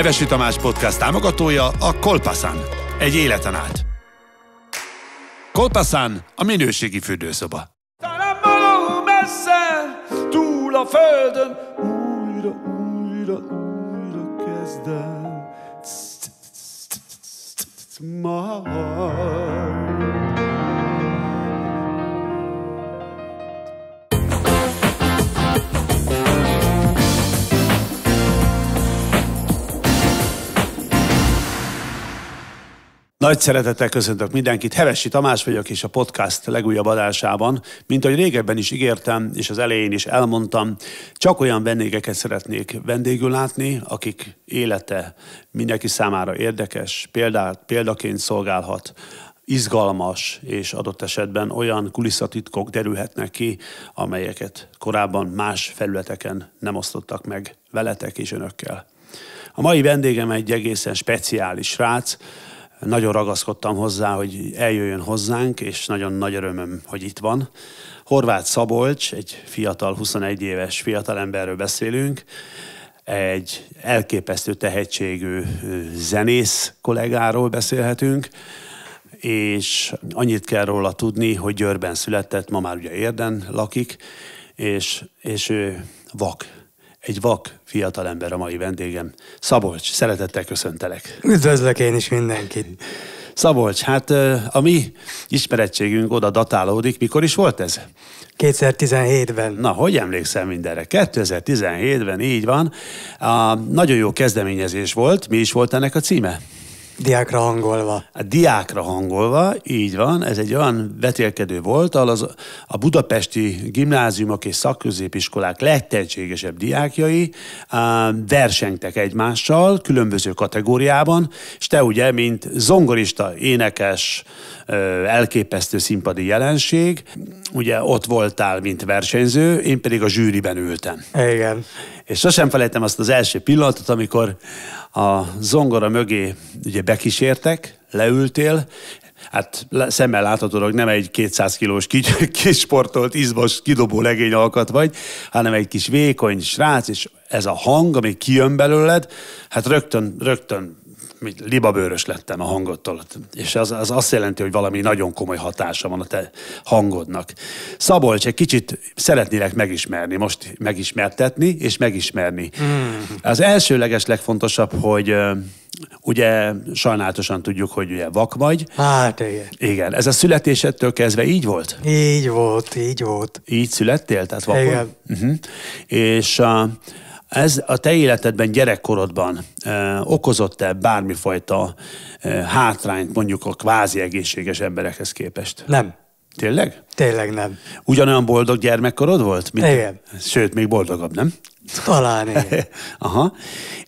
Hevesi Tamás podcast támogatója a Kolpaszán. Egy életen át. Kolpaszán a minőségi fürdőszoba. Talán valahol messze, túl a földön, újra, újra, újra kezdem. Cs, cs, cs, cs, cs, cs, cs, cs, Nagy szeretettel köszöntök mindenkit. Hevesi Tamás vagyok, és a podcast legújabb adásában, mint ahogy régebben is ígértem, és az elején is elmondtam, csak olyan vendégeket szeretnék vendégül látni, akik élete mindenki számára érdekes, példát, példaként szolgálhat, izgalmas, és adott esetben olyan kulisszatitkok derülhetnek ki, amelyeket korábban más felületeken nem osztottak meg veletek és önökkel. A mai vendégem egy egészen speciális srác, nagyon ragaszkodtam hozzá, hogy eljöjjön hozzánk, és nagyon nagy örömöm, hogy itt van. Horváth Szabolcs, egy fiatal, 21 éves fiatalemberről beszélünk, egy elképesztő tehetségű zenész kollégáról beszélhetünk, és annyit kell róla tudni, hogy Győrben született, ma már ugye Érden lakik, és, és ő vak egy vak fiatalember a mai vendégem. Szabolcs, szeretettel köszöntelek. Üdvözlök én is mindenkit. Szabolcs, hát a mi ismerettségünk oda datálódik. Mikor is volt ez? 2017-ben. Na, hogy emlékszem mindenre? 2017-ben, így van. A, nagyon jó kezdeményezés volt. Mi is volt ennek a címe? Diákra hangolva. A diákra hangolva, így van, ez egy olyan vetélkedő volt, ahol az, a budapesti gimnáziumok és szakközépiskolák legtehetségesebb diákjai á, versengtek egymással különböző kategóriában, és te ugye, mint zongorista, énekes, elképesztő színpadi jelenség, ugye ott voltál, mint versenyző, én pedig a zsűriben ültem. Igen. És sosem felejtem azt az első pillanatot, amikor a zongora mögé ugye bekísértek, leültél, hát szemmel láthatólag nem egy 200 kilós sportolt, izmos, kidobó legény alkat vagy, hanem egy kis vékony srác, és ez a hang, ami kijön belőled, hát rögtön, rögtön mint libabőrös lettem a hangottól. És az, az azt jelenti, hogy valami nagyon komoly hatása van a te hangodnak. Szabolcs, egy kicsit szeretnélek megismerni, most megismertetni és megismerni. Mm. Az elsőleges legfontosabb, hogy ugye sajnálatosan tudjuk, hogy ugye vak vagy. Hát igen. Igen, ez a születésedtől kezdve így volt? Így volt, így volt. Így születtél? Tehát vakon? Igen. Uh-huh. És uh, ez a te életedben, gyerekkorodban ö, okozott-e bármifajta ö, hátrányt mondjuk a kvázi egészséges emberekhez képest? Nem. Tényleg? Tényleg nem. Ugyanolyan boldog gyermekkorod volt? Mint, igen. Sőt, még boldogabb, nem? Talán igen. Aha.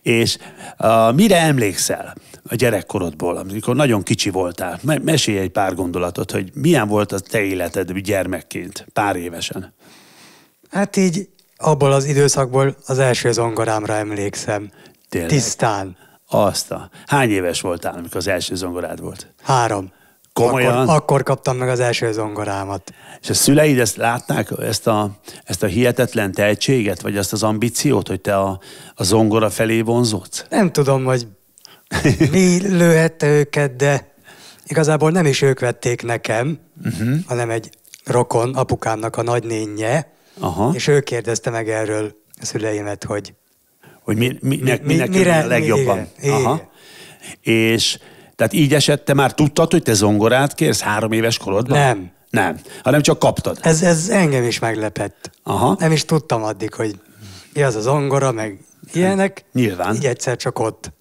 És a, mire emlékszel a gyerekkorodból, amikor nagyon kicsi voltál? Mesélj egy pár gondolatot, hogy milyen volt a te életed gyermekként, pár évesen. Hát így abból az időszakból az első zongorámra emlékszem. Tényleg? Tisztán. Azt a... Hány éves voltál, amikor az első zongorád volt? Három. Komolyan? Akkor, akkor kaptam meg az első zongorámat. És a szüleid ezt látták, ezt a, ezt a hihetetlen tehetséget, vagy azt az ambíciót, hogy te a, a zongora felé vonzódsz? Nem tudom, hogy mi lőhette őket, de igazából nem is ők vették nekem, uh-huh. hanem egy rokon, apukámnak a nagynénje, Aha. és ő kérdezte meg erről a szüleimet, hogy hogy mi, mi, mi, minek mi, mire, a legjobban. Mi, igen, Aha. Igen. És tehát így esett, te már tudtad, hogy te zongorát kérsz három éves korodban? Nem. Nem, hanem csak kaptad. Ez, ez engem is meglepett. Aha. Nem is tudtam addig, hogy mi az a zongora, meg ilyenek. Hát, nyilván. Így egyszer csak ott.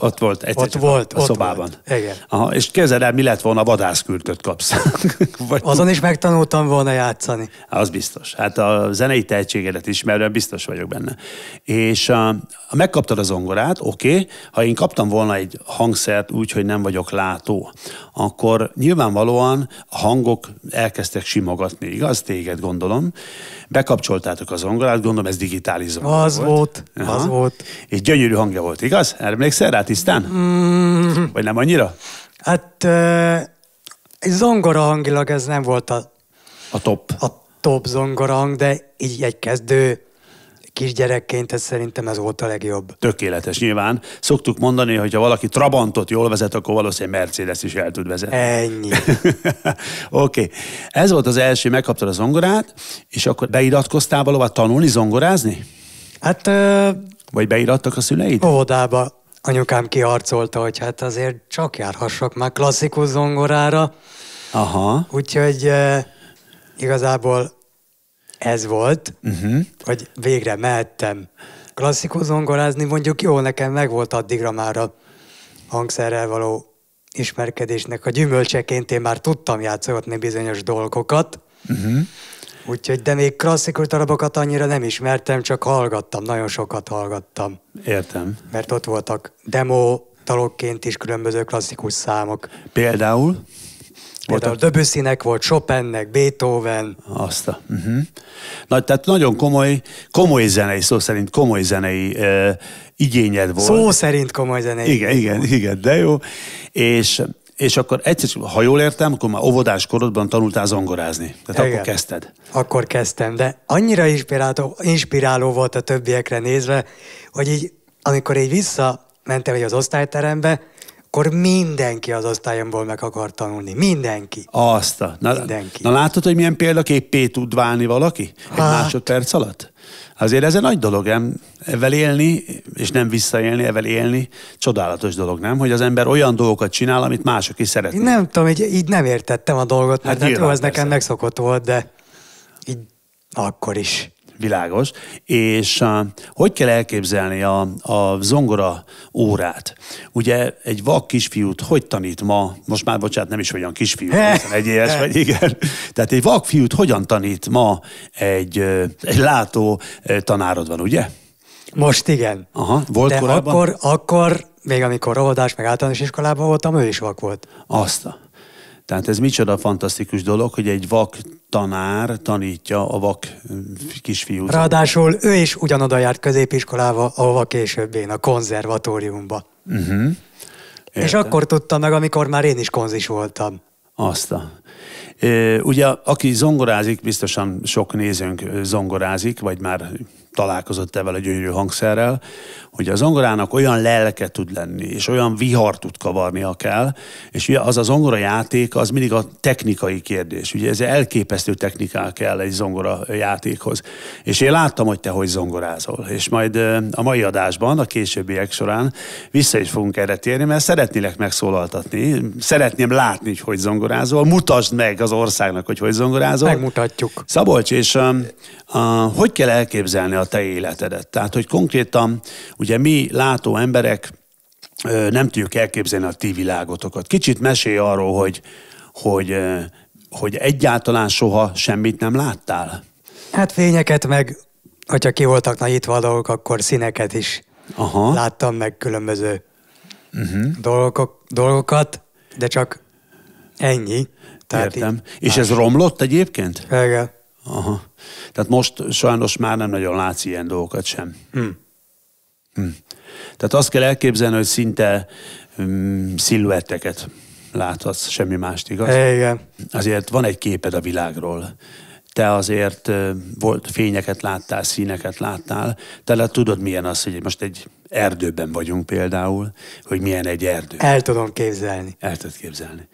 Ott volt egyszer ott volt, a, ott szobában. Volt. Igen. Aha, és kezded el, mi lett volna, vadászkürtöt kapsz. Vagy Azon is megtanultam volna játszani. Az biztos. Hát a zenei tehetségedet ismerve biztos vagyok benne. És a, a megkaptad a zongorát, oké, okay. ha én kaptam volna egy hangszert úgy, hogy nem vagyok látó, akkor nyilvánvalóan a hangok elkezdtek simogatni, igaz? Téged gondolom. Bekapcsoltátok az zongorát, gondolom ez digitális zongora Az volt, volt az volt. És gyönyörű hangja volt, igaz? Emlékszel rá tisztán? Mm. Vagy nem annyira? Hát egy zongora hangilag ez nem volt a... A top. A top zongorang, de így egy kezdő kisgyerekként ez szerintem ez volt a legjobb. Tökéletes nyilván. Szoktuk mondani, hogy ha valaki Trabantot jól vezet, akkor valószínűleg Mercedes is el tud vezetni. Ennyi. Oké. okay. Ez volt az első, megkaptad a zongorát, és akkor beiratkoztál valóba tanulni zongorázni? Hát... Ö... Vagy beirattak a szüleid? Óvodába anyukám kiharcolta, hogy hát azért csak járhassak már klasszikus zongorára. Aha. Úgyhogy e, igazából ez volt, uh-huh. hogy végre mehettem klasszikus zongorázni, mondjuk jó, nekem meg volt addigra már a hangszerrel való ismerkedésnek a gyümölcseként én már tudtam játszogatni bizonyos dolgokat, uh-huh. úgyhogy de még klasszikus darabokat annyira nem ismertem, csak hallgattam, nagyon sokat hallgattam. Értem. Mert ott voltak demo dalokként is különböző klasszikus számok. Például? Például a Döbüszinek volt, Chopinnek, Beethoven. Azt a... Uh-huh. Na, tehát nagyon komoly, komoly zenei, szó szerint komoly zenei e, igényed volt. Szó szerint komoly zenei. Igen, igen, igen, de jó. És, és akkor egyszer, ha jól értem, akkor már óvodás korodban tanultál zongorázni. Tehát igen. akkor kezdted. Akkor kezdtem, de annyira inspiráló, inspiráló volt a többiekre nézve, hogy így, amikor így visszamentem az osztályterembe, akkor mindenki az osztályomból meg akar tanulni. Mindenki. Azt a, na, mindenki. na látod, hogy milyen példaképpé tud válni valaki? Egy hát. másodperc alatt? Azért ez egy nagy dolog, nem? Evel élni, és nem visszaélni, evel élni, csodálatos dolog, nem? Hogy az ember olyan dolgokat csinál, amit mások is szeretnek. Nem tudom, így, így nem értettem a dolgot, hát mert hát, nem jó, ez persze. nekem megszokott volt, de így akkor is. Világos. És uh, hogy kell elképzelni a, a zongora órát? Ugye egy vak kisfiút hogy tanít ma, most már bocsánat, nem is olyan kisfiú, egy éves vagy, igen. Tehát egy vak fiút hogyan tanít ma egy, egy látó tanárod van, ugye? Most igen. Aha, volt De Akkor, akkor, még amikor óvodás, meg általános iskolában voltam, ő is vak volt. Azt. Tehát ez micsoda fantasztikus dolog, hogy egy vak tanár tanítja a vak mm, kisfiút. Ráadásul ő is ugyanoda járt középiskolába, ahova később én, a konzervatóriumba. Uh-huh. És akkor tudtam meg, amikor már én is konzis voltam. Azt a... Ugye, aki zongorázik, biztosan sok nézőnk zongorázik, vagy már találkozott evel a gyönyörű hangszerrel, hogy az zongorának olyan lelke tud lenni, és olyan vihar tud kavarni, ha kell, és ugye az a zongora játék, az mindig a technikai kérdés. Ugye ez elképesztő techniká kell egy zongora játékhoz. És én láttam, hogy te hogy zongorázol. És majd a mai adásban, a későbbiek során vissza is fogunk erre térni, mert szeretnélek megszólaltatni, szeretném látni, hogy hogy zongorázol, mutasd meg az országnak, hogy hogy zongorázol. Megmutatjuk. Szabolcs, és a, a, hogy kell elképzelni a te életedet. Tehát, hogy konkrétan ugye mi látó emberek nem tudjuk elképzelni a ti világotokat. Kicsit mesélj arról, hogy, hogy, hogy egyáltalán soha semmit nem láttál. Hát fényeket meg, hogyha ki voltak nagyítva a dolgok, akkor színeket is Aha. láttam meg különböző uh-huh. Mhm. dolgok, dolgokat, de csak ennyi. Tehát Értem. és más. ez romlott egyébként? Igen. Aha. Tehát most sajnos már nem nagyon látsz ilyen dolgokat sem. Hm. Hm. Tehát azt kell elképzelni, hogy szinte um, sziluetteket láthatsz, semmi mást, igaz? Eh, igen. Azért van egy képed a világról. Te azért eh, volt fényeket láttál, színeket láttál, te le tudod, milyen az, hogy most egy erdőben vagyunk például, hogy milyen egy erdő. El tudom képzelni. El tudod képzelni.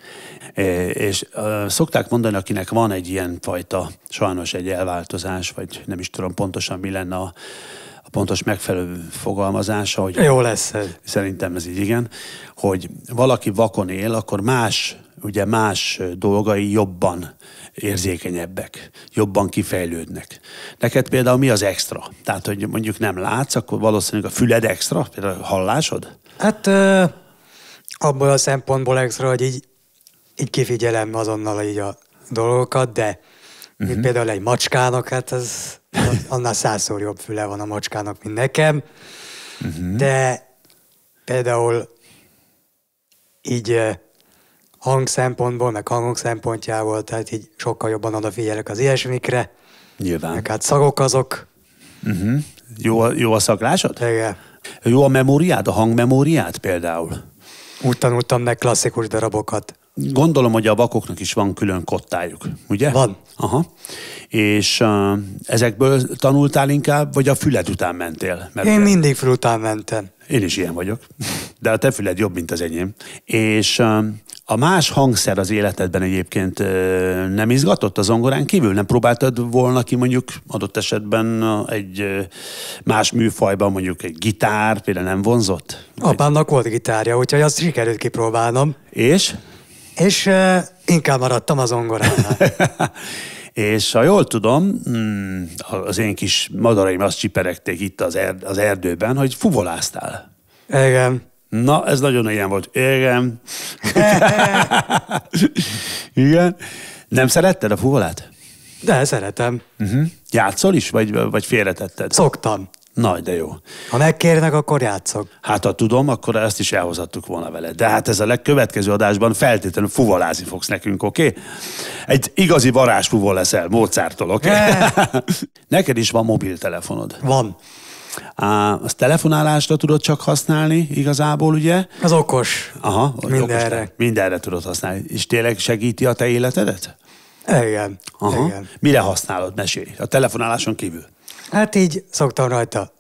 és szokták mondani, akinek van egy ilyen fajta, sajnos egy elváltozás, vagy nem is tudom pontosan mi lenne a, a pontos megfelelő fogalmazása, hogy... Jó lesz ez. Szerintem ez így igen, hogy valaki vakon él, akkor más, ugye más dolgai jobban érzékenyebbek, jobban kifejlődnek. Neked például mi az extra? Tehát, hogy mondjuk nem látsz, akkor valószínűleg a füled extra, például hallásod? Hát abból a szempontból extra, hogy így, így kifigyelem azonnal így a dolgokat, de uh-huh. például egy macskának, hát az, annál százszor jobb füle van a macskának, mint nekem. Uh-huh. De például így hang szempontból, meg hangok szempontjából, tehát így sokkal jobban odafigyelek az ilyesmikre. Nyilván. Meg hát szagok azok. Uh-huh. Jó, a, jó a szaglásod? Igen. Jó a memóriád, a hangmemóriád például? Úgy tanultam meg klasszikus darabokat. Gondolom, hogy a vakoknak is van külön kottájuk, ugye? Van. Aha. És uh, ezekből tanultál inkább, vagy a füled után mentél? Mert Én mindig fül után mentem. Én is ilyen vagyok, de a te füled jobb, mint az enyém. És uh, a más hangszer az életedben egyébként nem izgatott az zongorán kívül? Nem próbáltad volna ki mondjuk adott esetben egy más műfajban, mondjuk egy gitár, például nem vonzott? Apámnak volt gitárja, úgyhogy azt sikerült kipróbálnom. És? És uh, inkább maradtam az zongorán. És ha jól tudom, mm, az én kis madaraim azt csiperegték itt az, erd- az erdőben, hogy fuvoláztál. Igen. Na, ez nagyon ilyen volt. Igen. Igen. Nem szeretted a fuvolát? De szeretem. Uh-huh. Játszol is, vagy, vagy félretetted? Szoktam. Nagy, de jó. Ha megkérnek, akkor játszok. Hát, ha tudom, akkor ezt is elhozhattuk volna vele. De hát ez a legkövetkező adásban feltétlenül fuvalázni fogsz nekünk, oké? Okay? Egy igazi varázsfuvol leszel Mozartól, oké? Okay? Neked is van mobiltelefonod. Van. A, az telefonálásra tudod csak használni igazából, ugye? Az okos. Aha. Mindenre. Okos, mindenre tudod használni. És tényleg segíti a te életedet? Igen. Aha. Igen. Mire használod? Mesélj. A telefonáláson kívül. Hát így szoktam rajta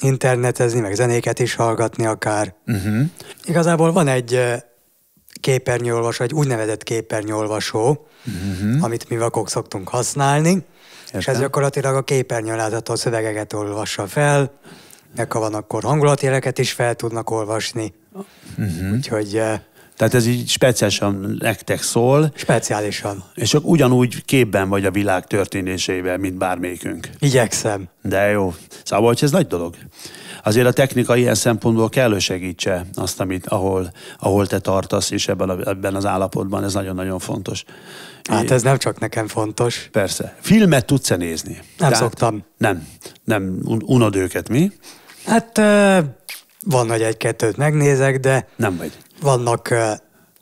internetezni, meg zenéket is hallgatni akár. Uh-huh. Igazából van egy képernyőolvasó, egy úgynevezett képernyőolvasó, uh-huh. amit mi vakok szoktunk használni, Értem. És ez gyakorlatilag a képernyő látható szövegeket olvassa fel, meg ha van, akkor hangulatjeleket is fel tudnak olvasni. Uh-huh. Úgyhogy... Eh, Tehát ez így speciálisan nektek szól. Speciálisan. És csak ugyanúgy képben vagy a világ történésével, mint bármelyikünk. Igyekszem. De jó. Szóval, hogy ez nagy dolog azért a technika ilyen szempontból kell segítse azt, amit, ahol, ahol te tartasz, és ebben, a, ebben az állapotban ez nagyon-nagyon fontos. Hát ez nem csak nekem fontos. Persze. Filmet tudsz-e nézni? Nem Tehát szoktam. Nem. Nem unod őket, mi? Hát van, hogy egy-kettőt megnézek, de... Nem vagy. Vannak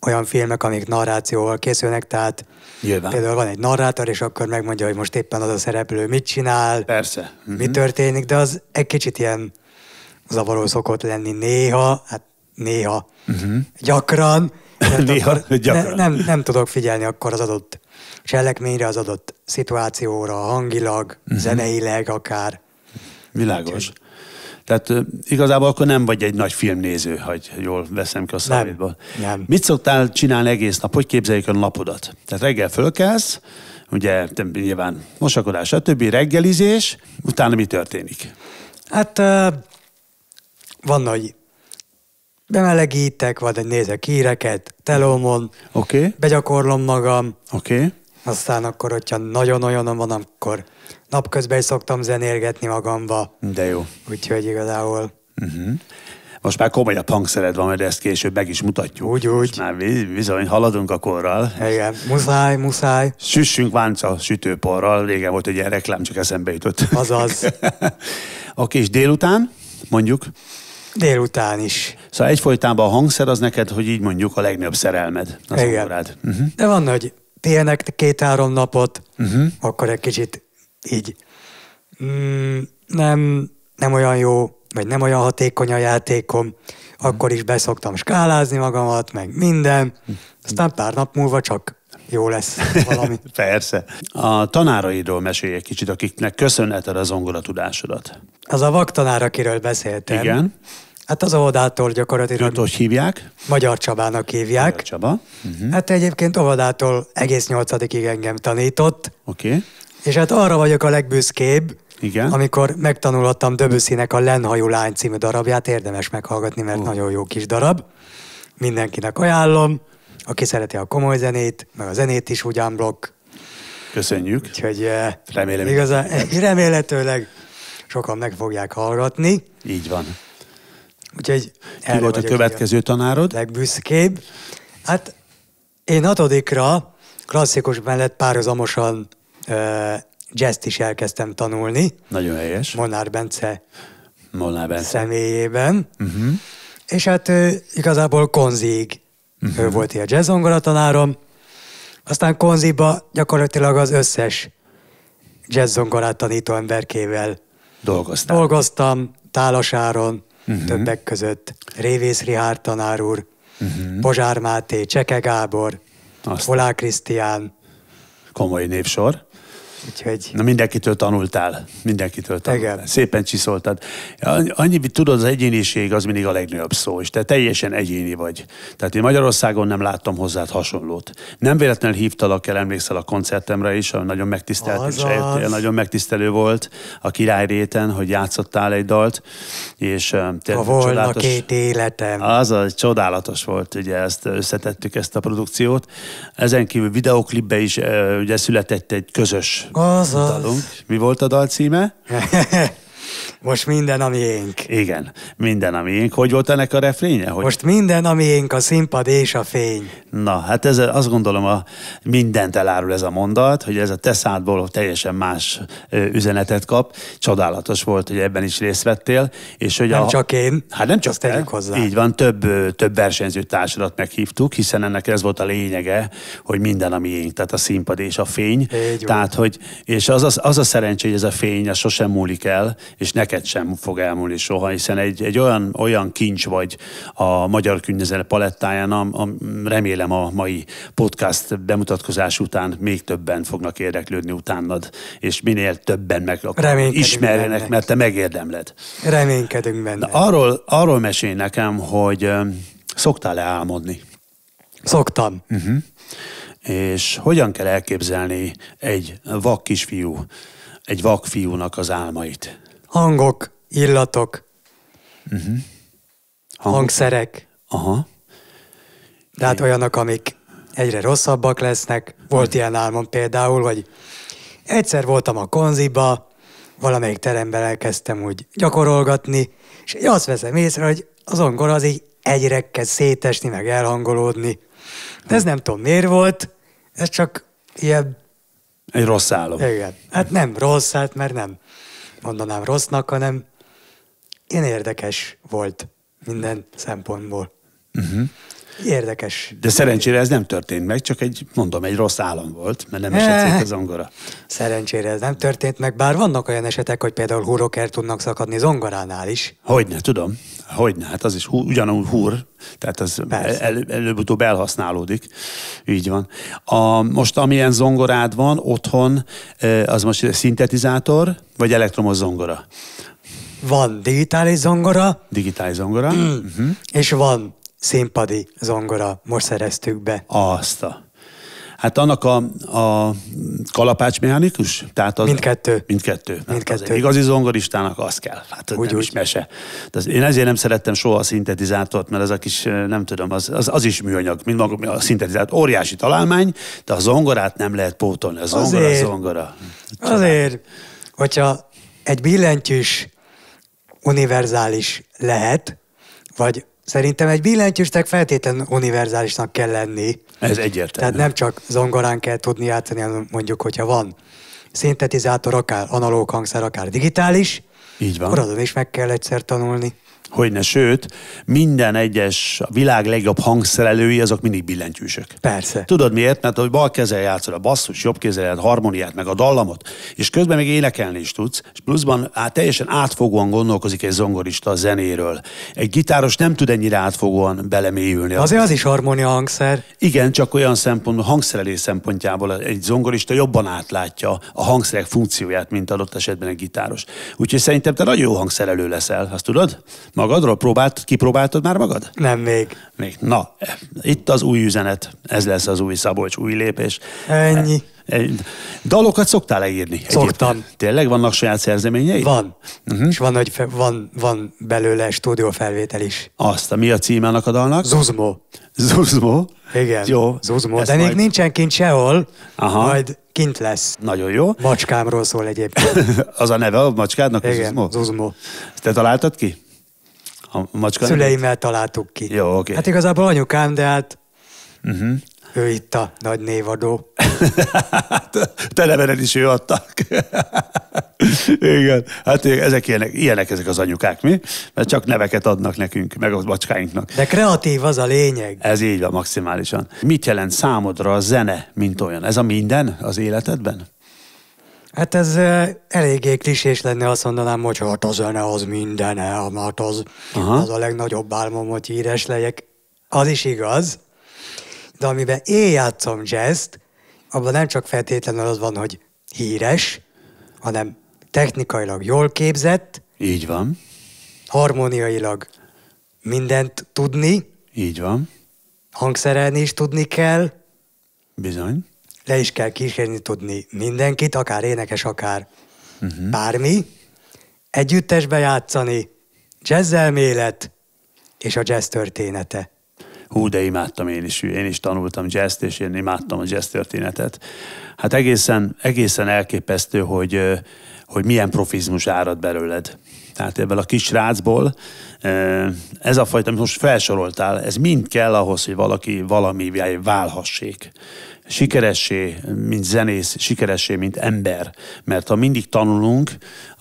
olyan filmek, amik narrációval készülnek, tehát Nyilván. például van egy narrátor, és akkor megmondja, hogy most éppen az a szereplő mit csinál, Persze. Uh-huh. mi mhm. történik, de az egy kicsit ilyen zavaró szokott lenni néha, hát néha, uh-huh. gyakran. néha, gyakran. Ne, nem, nem tudok figyelni akkor az adott cselekményre, az adott szituációra, hangilag, uh-huh. zeneileg akár. Világos. Úgyhogy... Tehát igazából akkor nem vagy egy nagy filmnéző, hogy jól veszem ki a számítba. Nem, nem. Mit szoktál csinálni egész nap? Hogy képzeljük a napodat? Tehát reggel fölkelsz, ugye nyilván mosakodás, többi reggelizés, utána mi történik? Hát van, hogy bemelegítek, vagy egy nézek híreket, telómon, okay. begyakorlom magam, okay. aztán akkor, hogyha nagyon olyan van, akkor napközben is szoktam zenérgetni magamba. De jó. Úgyhogy igazából... Uh-huh. Most már komolyabb hangszered van, mert ezt később meg is mutatjuk. Úgy, úgy. Most már bizony haladunk a korral. Igen, muszáj, muszáj. Süssünk vánca sütőporral. Régen volt egy ilyen reklám, csak eszembe jutott. Azaz. Oké, és délután mondjuk? Délután is. Szóval egyfolytában a hangszer az neked, hogy így mondjuk a legnagyobb szerelmed. Az Igen. Uh-huh. De van, hogy pihenek két-három napot, uh-huh. akkor egy kicsit így mm, nem, nem olyan jó, vagy nem olyan hatékony a játékom, akkor is beszoktam skálázni magamat, meg minden. Mhm. Aztán pár nap múlva csak jó lesz valami. Persze. A tanáraidról mesélj egy kicsit, akiknek köszönheted az tudásodat. Az a vaktanár, akiről beszéltem. Igen. Hát az óvodától gyakorlatilag... Őt hogy hívják? Magyar Csabának hívják. Magyar Csaba. Uh-huh. Hát egyébként óvodától egész nyolcadikig engem tanított. Oké. Okay. És hát arra vagyok a legbüszkébb, igen. Amikor megtanulhattam Döbüszinek a Lenhajú lány című darabját, érdemes meghallgatni, mert oh. nagyon jó kis darab. Mindenkinek ajánlom aki szereti a komoly zenét, meg a zenét is úgy unblock. Köszönjük. Úgyhogy eh, Remélem. Igazán, eh, remélhetőleg sokan meg fogják hallgatni. Így van. Úgyhogy Ki volt a következő a tanárod? Legbüszkébb. Hát én hatodikra klasszikus mellett párhuzamosan uh, jazzt is elkezdtem tanulni. Nagyon helyes. Molnár Bence, Molnár Bence. személyében. Uh-huh. És hát uh, igazából konzig Uh-huh. Ő mhm. volt ilyen jazzongora tanárom. Aztán Konziba gyakorlatilag az összes jazzzongorát tanító emberkével Dolgoztál. dolgoztam, Tálasáron, uh-huh. Mhm. többek között Révész Rihár tanár úr, uh-huh. Pozsár Máté, Cseke Gábor, Azt. Holá Krisztián. Komoly névsor. Úgyhogy... Na mindenkitől tanultál, mindenkitől tanultál. Igen. Szépen csiszoltad. Annyi, hogy tudod, az egyéniség az mindig a legnagyobb szó, és te teljesen egyéni vagy. Tehát én Magyarországon nem láttam hozzád hasonlót. Nem véletlenül hívtalak el, emlékszel a koncertemre is, ami nagyon megtisztelt, és eljöttél, nagyon megtisztelő volt a király réten, hogy játszottál egy dalt, és te ha volna csodálatos, két életem. Az a csodálatos volt, ugye ezt összetettük ezt a produkciót. Ezen kívül videoklipbe is ugye született egy közös Gazas. Utalunk. Mi volt a dal címe? Most minden a miénk. Igen, minden a miénk. Hogy volt ennek a refrénye? Hogy... Most minden a miénk, a színpad és a fény. Na, hát ez, azt gondolom, a mindent elárul ez a mondat, hogy ez a te szádból teljesen más üzenetet kap. Csodálatos volt, hogy ebben is részt vettél. És hogy nem a... csak én. Hát nem csak te. hozzá. Így van, több, több versenyző társadat meghívtuk, hiszen ennek ez volt a lényege, hogy minden a miénk, tehát a színpad és a fény. Így tehát, hogy, és az, az, az a szerencsé, hogy ez a fény, az sosem múlik el, és nekem neked sem fog elmúlni soha, hiszen egy, egy olyan, olyan kincs vagy a magyar könyvzel palettáján, a, a, remélem a mai podcast bemutatkozás után még többen fognak érdeklődni utánad, és minél többen meg ismerjenek, mert te megérdemled. Reménykedünk benne. Arról, arról mesélj nekem, hogy szoktál-e álmodni? Szoktam. Uh-huh. És hogyan kell elképzelni egy vak kisfiú, egy vak fiúnak az álmait? Hangok, illatok, uh-huh. Mhm. Hangok. hangszerek. Aha. De hát olyanok, amik egyre rosszabbak lesznek. Volt uh-huh. ilyen álmom például, hogy egyszer voltam a konziba, valamelyik teremben elkezdtem úgy gyakorolgatni, és azt veszem észre, hogy az angol az így egyre kezd szétesni, meg elhangolódni. De ez nem tudom miért volt, ez csak ilyen... Egy rossz álom. Igen. Hát nem rossz, hát mert nem mondanám rossznak, hanem ilyen érdekes volt minden szempontból. Uh-huh. Érdekes. De szerencsére ez nem történt meg, csak egy, mondom, egy rossz állam volt, mert nem esett tetszett az zongora. Szerencsére ez nem történt meg, bár vannak olyan esetek, hogy például hurok tudnak szakadni zongoránál is. Hogyne, tudom. Hogyne, hát az is hú, ugyanúgy húr, tehát az el, előbb-utóbb elhasználódik. Így van. A, most amilyen zongorád van otthon, az most szintetizátor, vagy elektromos zongora? Van digitális zongora. Digitális zongora. Mm. Uh-huh. És van színpadi zongora, most szereztük be. Azt a. Hát annak a, a kalapács mechanikus? Tehát az, mindkettő. Mindkettő. Hát mindkettő. Az egy igazi zongoristának az kell. Hát úgy, nem úgy. is mese. az, én ezért nem szerettem soha a szintetizátort, mert ez a kis, nem tudom, az, az, az is műanyag, mint maga a szintetizált. Óriási találmány, de a zongorát nem lehet pótolni. A zongora, azért, zongora. Csodál. Azért, hogyha egy billentyűs univerzális lehet, vagy Szerintem egy billentyűsnek feltétlenül univerzálisnak kell lenni. Ez egyértelmű. Tehát nem csak zongorán kell tudni játszani, hanem mondjuk, hogyha van szintetizátor, akár analóg hangszer, akár digitális, így van. Akkor azon is meg kell egyszer tanulni. Hogyne, sőt, minden egyes, a világ legjobb hangszerelői, azok mindig billentyűsök. Persze. Tudod miért? Mert hogy bal kezel játszol a basszus, jobb kezel a harmóniát, meg a dallamot, és közben még énekelni is tudsz, és pluszban á, teljesen átfogóan gondolkozik egy zongorista a zenéről. Egy gitáros nem tud ennyire átfogóan belemélyülni. Azért az is harmónia hangszer. Igen, csak olyan szempontból, hangszerelés szempontjából egy zongorista jobban átlátja a hangszerek funkcióját, mint adott esetben egy gitáros. Úgyhogy szerintem te nagyon jó hangszerelő leszel, azt tudod? Magadról próbált, kipróbáltad már magad? Nem még. Még. Na, itt az új üzenet. Ez lesz az új Szabolcs, új lépés. Ennyi. Dalokat szoktál leírni? Szoktam. Egyébként. Tényleg vannak saját szerzeményei? Van. Uh-huh. És van, hogy van, van belőle stúdiófelvétel is. Azt, mi a címe a dalnak? Zuzmo. Zuzmo? Igen. Jó. Zuzmo. Ezt De még majd... nincsen kint sehol. Aha. Majd kint lesz. Nagyon jó. Macskámról szól egyébként. az a neve a macskádnak? Igen, Zuzmo. Zuzmo. Te találtad ki? A macska Szüleimmel találtuk ki. Jó, Okay. Hát igazából anyukám, de hát uh-huh. ő itt a nagy névadó. Hát, Televeren is ő adtak. Igen, hát ezek ilyenek, ilyenek ezek az anyukák, mi? Mert csak neveket adnak nekünk, meg a macskáinknak. De kreatív az a lényeg. Ez így van maximálisan. Mit jelent számodra a zene, mint olyan? Ez a minden az életedben? Hát ez eléggé klisés lenne, azt mondanám, hogy hát a zene az mindene, mert az, az a legnagyobb álmom, hogy híres legyek. Az is igaz, de amiben én játszom jazzt, abban nem csak feltétlenül az van, hogy híres, hanem technikailag jól képzett. Így van. Harmóniailag mindent tudni. Így van. Hangszerelni is tudni kell. Bizony le is kell kísérni tudni mindenkit, akár énekes, akár uh-huh. bármi, együttesbe játszani, jazzelmélet és a jazz története. Hú, de imádtam én is, én is tanultam jazzt, és én imádtam a jazz történetet. Hát egészen, egészen elképesztő, hogy, hogy milyen profizmus árad belőled. Tehát ebből a kis rácból ez a fajta, amit most felsoroltál, ez mind kell ahhoz, hogy valaki valamivé válhassék sikeressé, mint zenész, sikeressé, mint ember. Mert ha mindig tanulunk,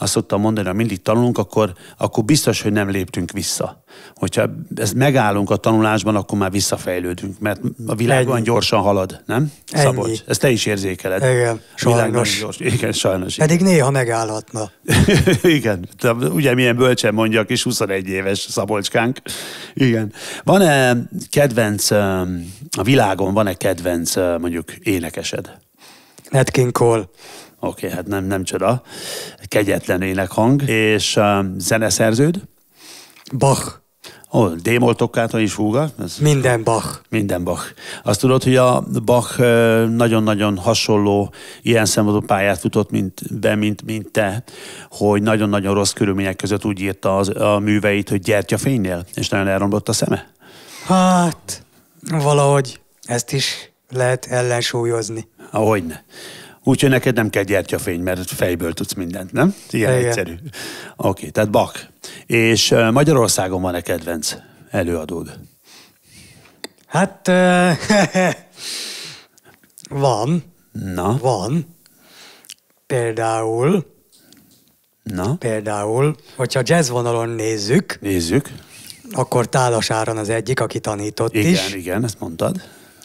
azt szoktam mondani, ha mindig tanulunk, akkor, akkor biztos, hogy nem léptünk vissza. Hogyha ezt megállunk a tanulásban, akkor már visszafejlődünk, mert a világ olyan gyorsan halad, nem? Ennyi. Szabolcs, ezt te is érzékeled. Igen, sajnos. Gyors, igen, sajnos. Pedig néha megállhatna. igen, de ugye milyen bölcsen mondja a kis 21 éves Szabolcskánk. Igen. Van-e kedvenc, a világon van-e kedvenc mondjuk énekesed? Netkin Cole. Oké, okay, hát nem, nem csoda. Kegyetlen énekhang. És um, zeneszerződ? Bach. Ó, oh, démol is fúga. Ez minden Bach. Minden Bach. Azt tudod, hogy a Bach nagyon-nagyon hasonló ilyen szempontból pályát futott mint, be, mint, mint te, hogy nagyon-nagyon rossz körülmények között úgy írta az, a műveit, hogy gyertyafénynél, és nagyon elromlott a szeme. Hát, valahogy ezt is lehet ellensúlyozni. Ahogyne. Úgyhogy neked nem kell gyertyafény, mert fejből tudsz mindent, nem? Ilyen Igen. egyszerű. Oké, okay, tehát Bak. És Magyarországon van-e kedvenc előadód? Hát van. Na? Van. Például Na? Például, hogyha jazz vonalon nézzük. Nézzük. Akkor Tálas Áron az egyik, aki tanított igen, is. Igen, igen, ezt mondtad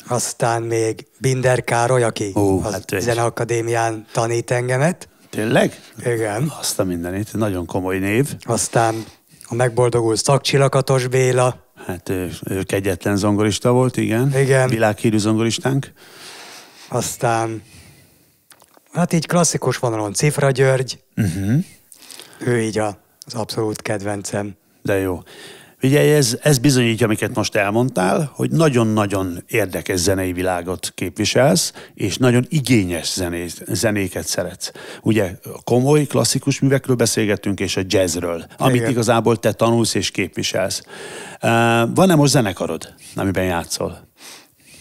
aztán még Binder Károly, aki Ó, az hát Zeneakadémián tanít engemet. Tényleg? Igen. Azt a mindenit, nagyon komoly név. Aztán a megboldogult szakcsilakatos Béla. Hát ő, ő egyetlen zongorista volt, igen. Igen. Világhírű zongoristánk. Aztán, hát így klasszikus vonalon Cifra György. Uh-huh. Ő így a, az abszolút kedvencem. De jó. Ugye ez, ez bizonyítja, amiket most elmondtál, hogy nagyon-nagyon érdekes zenei világot képviselsz, és nagyon igényes zené, zenéket szeretsz. Ugye komoly, klasszikus művekről beszélgettünk, és a jazzről, amit Igen. igazából te tanulsz és képviselsz. van-e most zenekarod, amiben játszol?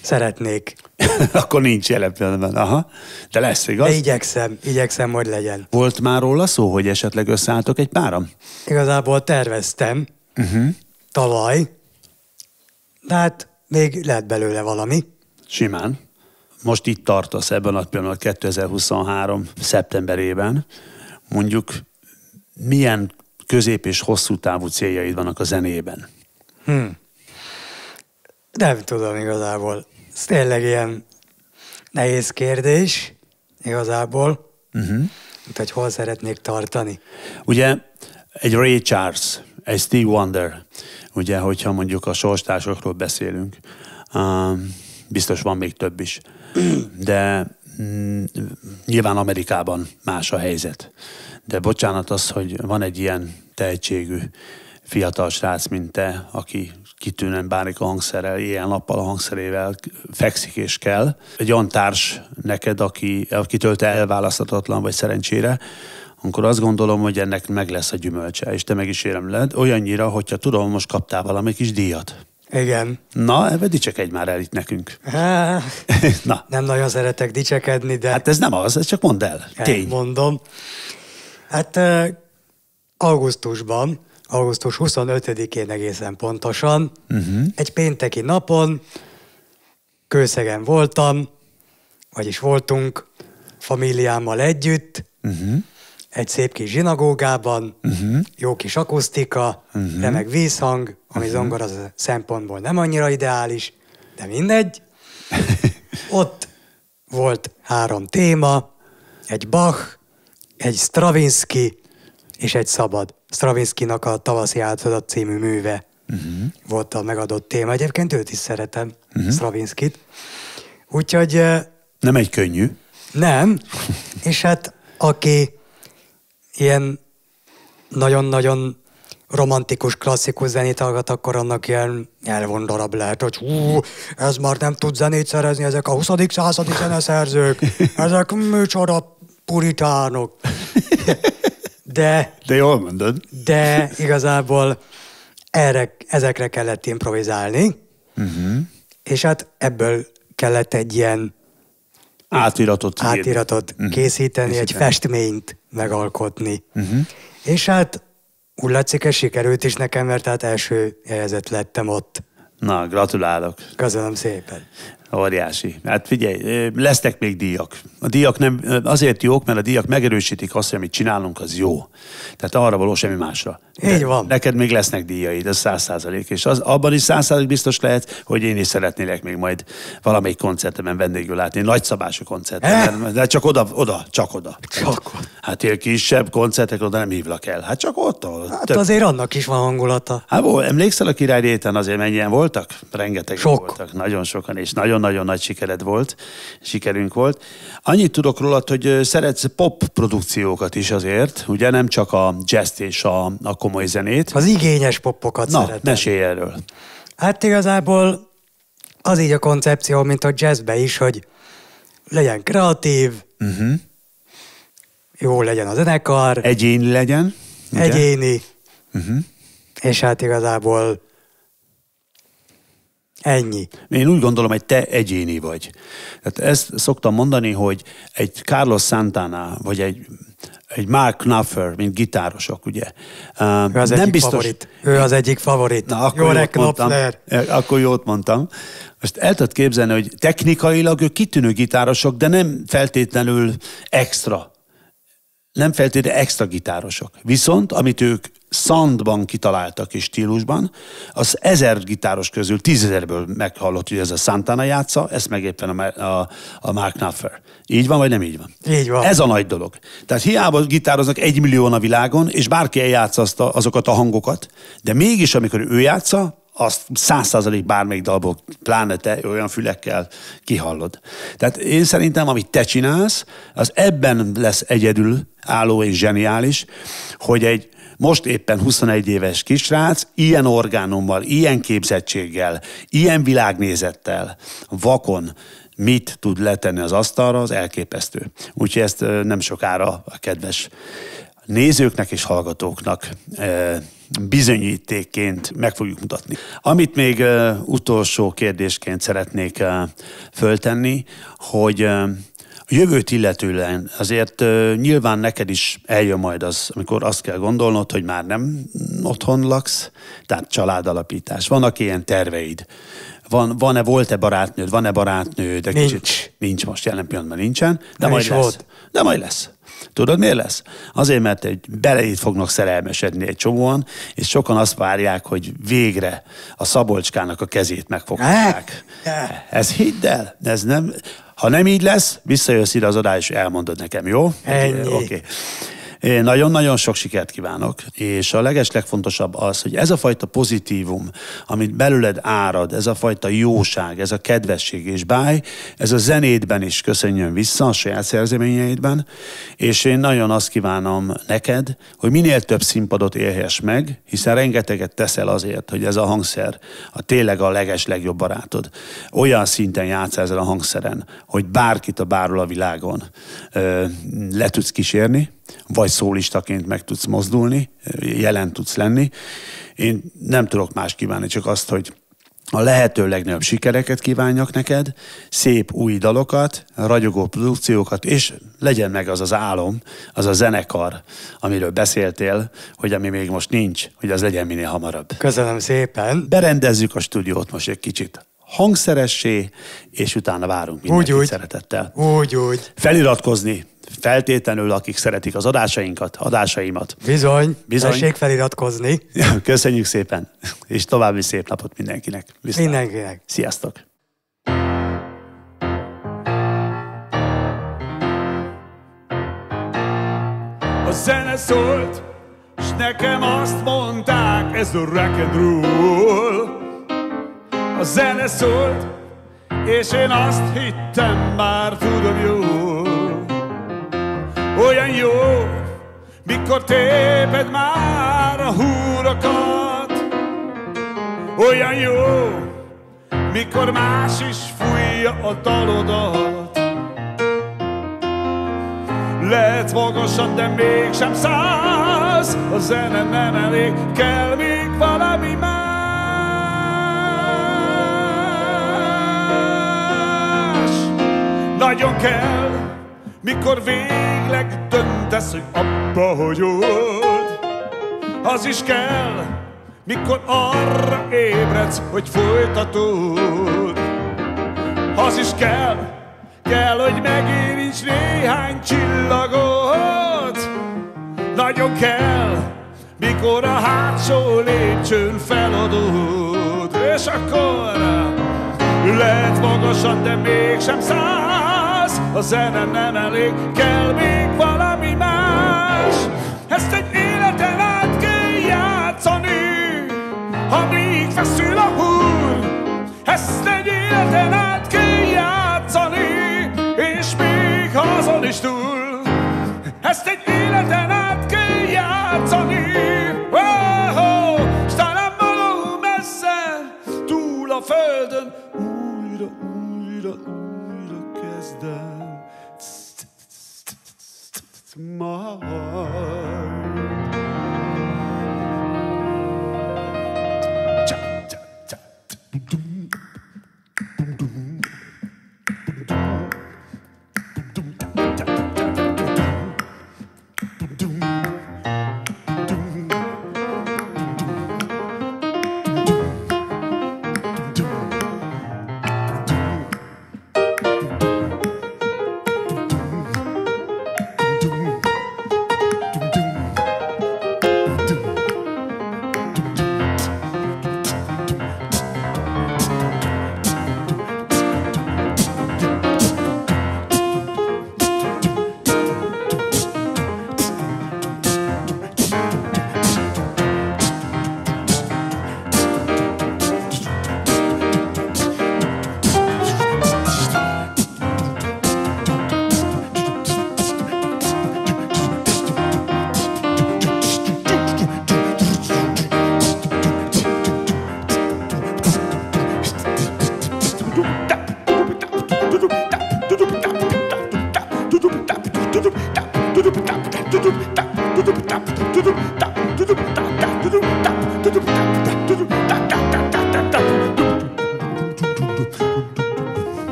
Szeretnék. Akkor nincs jelen Aha. De lesz, igaz? De igyekszem, igyekszem, hogy legyen. Volt már róla szó, hogy esetleg összeálltok egy páram? Igazából terveztem, uh-huh tavaly, de hát még lehet belőle valami. Simán. Most itt tartasz ebben a pillanatban 2023. szeptemberében. Mondjuk milyen közép és hosszú távú céljaid vannak a zenében? Hmm. Nem tudom igazából. Ez tényleg ilyen nehéz kérdés igazából, uh-huh. mint hogy hol szeretnék tartani. Ugye egy Ray Charles, egy Steve Wonder, ugye, hogyha mondjuk a sorstársakról beszélünk, biztos van még több is, de mm, nyilván Amerikában más a helyzet. De bocsánat az, hogy van egy ilyen tehetségű fiatal srác, mint te, aki kitűnően bánik a hangszerrel, ilyen nappal a hangszerével fekszik és kell. Egy olyan társ neked, aki, akitől te elválaszthatatlan vagy szerencsére, akkor azt gondolom, hogy ennek meg lesz a gyümölcse, és te meg is éremled, olyannyira, hogyha tudom, most kaptál valami kis díjat. Igen. Na, ebbe egy már el itt nekünk. Há, Na. Nem nagyon szeretek dicsekedni, de... Hát ez nem az, ez csak mondd el. Tény. Mondom. Hát augusztusban, augusztus 25-én egészen pontosan, uh-huh. egy pénteki napon kőszegen voltam, vagyis voltunk familiámmal együtt, uh-huh egy szép kis zsinagógában, uh-huh. jó kis akusztika, uh-huh. remek vízhang, ami uh-huh. zongora szempontból nem annyira ideális, de mindegy. Ott volt három téma, egy Bach, egy Stravinsky és egy Szabad. Stravinskynak a Tavaszi átfozat című műve uh-huh. volt a megadott téma. Egyébként őt is szeretem, uh-huh. Stravinskyt. Úgyhogy... Nem egy könnyű. Nem, és hát aki ilyen nagyon-nagyon romantikus, klasszikus zenét hallgat, akkor annak ilyen elvon darab lehet, hogy hú, ez már nem tud zenét szerezni, ezek a 20. századi zeneszerzők, ezek micsoda puritánok. De, de jól mondod. De igazából erre, ezekre kellett improvizálni, uh-huh. és hát ebből kellett egy ilyen átiratot, átiratot készíteni, mhm. készíteni, egy festményt megalkotni. Uh-huh. És hát úgy látszik, ez sikerült is nekem, mert hát első helyezett lettem ott. Na, gratulálok. Köszönöm szépen. Óriási. Hát figyelj, lesznek még díjak. A díjak nem, azért jók, mert a díjak megerősítik azt, hogy amit csinálunk, az jó. Tehát arra való semmi másra. De Így van. Neked még lesznek díjaid, ez száz százalék. És az, abban is száz százalék biztos lehet, hogy én is szeretnélek még majd valamelyik koncertemen vendégül látni. Nagyszabású koncertemen. De csak oda, oda, csak oda. Csak oda. Hát ilyen kisebb koncertek oda nem hívlak el. Hát csak ott, ahol. Hát több... azért annak is van hangulata. Hát volt, emlékszel a király azért mennyien voltak? Rengeteg Sok. voltak. Nagyon sokan, és nagyon nagyon-nagyon nagy sikered volt, sikerünk volt. Annyit tudok róla, hogy szeretsz pop produkciókat is azért, ugye nem csak a jazz és a, a komoly zenét. Az igényes popokat Na, szeretem. mesélj erről. Hát igazából az így a koncepció, mint a jazzbe is, hogy legyen kreatív, uh-huh. jó legyen a zenekar. Egyéni legyen. Ugye? Egyéni. Uh-huh. És hát igazából Ennyi. Én úgy gondolom, hogy te egyéni vagy. Tehát ezt szoktam mondani, hogy egy Carlos Santana, vagy egy egy Mark Knopfler, mint gitárosok, ugye. Ő az nem egyik biztos... favorit. Ő az egyik favorit. Na, akkor Jó jót mondtam. Akkor jót mondtam. Most el tudod képzelni, hogy technikailag ők kitűnő gitárosok, de nem feltétlenül extra. Nem feltétlenül extra gitárosok. Viszont, amit ők szandban kitaláltak és stílusban, az ezer gitáros közül tízezerből meghallott, hogy ez a Santana játsza, ezt meg éppen a, a, a Mark Knopfler. Így van, vagy nem így van? Így van. Ez a nagy dolog. Tehát hiába gitároznak egy millió a világon, és bárki eljátsza azt a, azokat a hangokat, de mégis, amikor ő játsza, azt száz százalék bármelyik dalból, pláne te olyan fülekkel kihallod. Tehát én szerintem, amit te csinálsz, az ebben lesz egyedül álló és zseniális, hogy egy most éppen 21 éves kisrác, ilyen orgánummal, ilyen képzettséggel, ilyen világnézettel, vakon, mit tud letenni az asztalra, az elképesztő. Úgyhogy ezt nem sokára a kedves nézőknek és hallgatóknak bizonyítékként meg fogjuk mutatni. Amit még utolsó kérdésként szeretnék föltenni, hogy a jövőt illetően azért nyilván neked is eljön majd az, amikor azt kell gondolnod, hogy már nem otthon laksz, tehát családalapítás. Vannak ilyen terveid. Van, van-e, volt-e barátnőd, van-e barátnőd? De nincs. Kicsit, nincs most, jelen pillanatban nincsen, de nem majd lesz. Volt. De majd lesz. Tudod, miért lesz? Azért, mert egy beleid fognak szerelmesedni egy csomóan, és sokan azt várják, hogy végre a szabolcskának a kezét megfogják. Ez hidd el, ez nem... Ha nem így lesz, visszajössz ide az adás, és elmondod nekem, jó? Ennyi. Oké. Okay. Én nagyon-nagyon sok sikert kívánok, és a leges legfontosabb az, hogy ez a fajta pozitívum, amit belőled árad, ez a fajta jóság, ez a kedvesség és báj, ez a zenédben is köszönjön vissza, a saját szerzeményeidben, és én nagyon azt kívánom neked, hogy minél több színpadot élhess meg, hiszen rengeteget teszel azért, hogy ez a hangszer a tényleg a leges legjobb barátod. Olyan szinten játsz ezzel a hangszeren, hogy bárkit a bárul a világon ö, le tudsz kísérni, vagy szólistaként meg tudsz mozdulni, jelen tudsz lenni. Én nem tudok más kívánni, csak azt, hogy a lehető legnagyobb sikereket kívánjak neked, szép új dalokat, ragyogó produkciókat, és legyen meg az az álom, az a zenekar, amiről beszéltél, hogy ami még most nincs, hogy az legyen minél hamarabb. Köszönöm szépen. Berendezzük a stúdiót most egy kicsit hangszeressé, és utána várunk mindenkit úgy, úgy. szeretettel. Úgy, úgy. Feliratkozni feltétlenül, akik szeretik az adásainkat, adásaimat. Bizony, Bizony. tessék feliratkozni. Köszönjük szépen, és további szép napot mindenkinek. Viszlát. Mindenkinek. Sziasztok. A zene szólt, és nekem azt mondták, ez a rock and roll. A zene szólt, és én azt hittem, már tudom jól olyan jó, mikor téped már a húrokat. Olyan jó, mikor más is fújja a dalodat. Lehet magasabb, de mégsem száz, a zene nem elég, kell még valami más. Nagyon kell, mikor végleg döntesz, hogy abba hagyod Az is kell, mikor arra ébredsz, hogy folytatod Az is kell, kell, hogy megérints néhány csillagot Nagyon kell, mikor a hátsó lépcsőn feladod És akkor lehet magasan, de mégsem száll a zene nem elég, kell még valami más. Ezt egy életen át kell játszani, amíg feszül a húr. Ezt egy életen át kell játszani, és még azon is túl. Ezt egy életen át